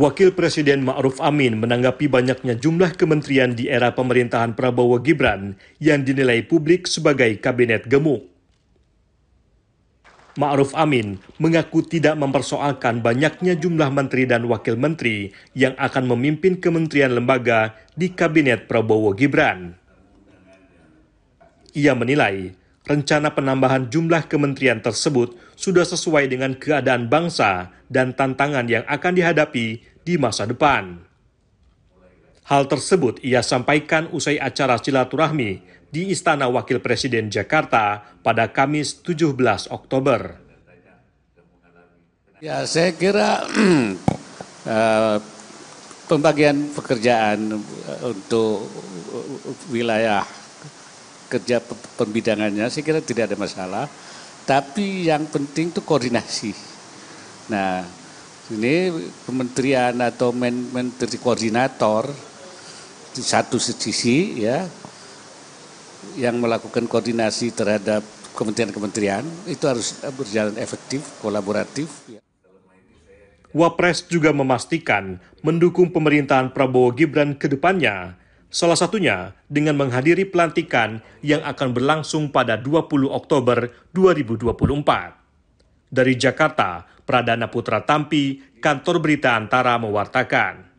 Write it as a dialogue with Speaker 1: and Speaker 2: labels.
Speaker 1: Wakil Presiden Ma'ruf Amin menanggapi banyaknya jumlah kementerian di era pemerintahan Prabowo Gibran yang dinilai publik sebagai kabinet gemuk. Ma'ruf Amin mengaku tidak mempersoalkan banyaknya jumlah menteri dan wakil menteri yang akan memimpin kementerian lembaga di kabinet Prabowo Gibran. Ia menilai rencana penambahan jumlah kementerian tersebut sudah sesuai dengan keadaan bangsa dan tantangan yang akan dihadapi di masa depan. Hal tersebut ia sampaikan usai acara silaturahmi di Istana Wakil Presiden Jakarta pada Kamis 17 Oktober.
Speaker 2: Ya, saya kira eh, pembagian pekerjaan eh, untuk eh, wilayah kerja pembidangannya saya kira tidak ada masalah. Tapi yang penting itu koordinasi. Nah, ini kementerian atau men menteri koordinator di satu sisi ya yang melakukan koordinasi terhadap kementerian-kementerian itu harus berjalan efektif, kolaboratif. Ya. Wapres juga memastikan
Speaker 1: mendukung pemerintahan Prabowo Gibran ke depannya Salah satunya dengan menghadiri pelantikan yang akan berlangsung pada 20 Oktober 2024. Dari Jakarta, Pradana Putra Tampi, Kantor Berita Antara mewartakan.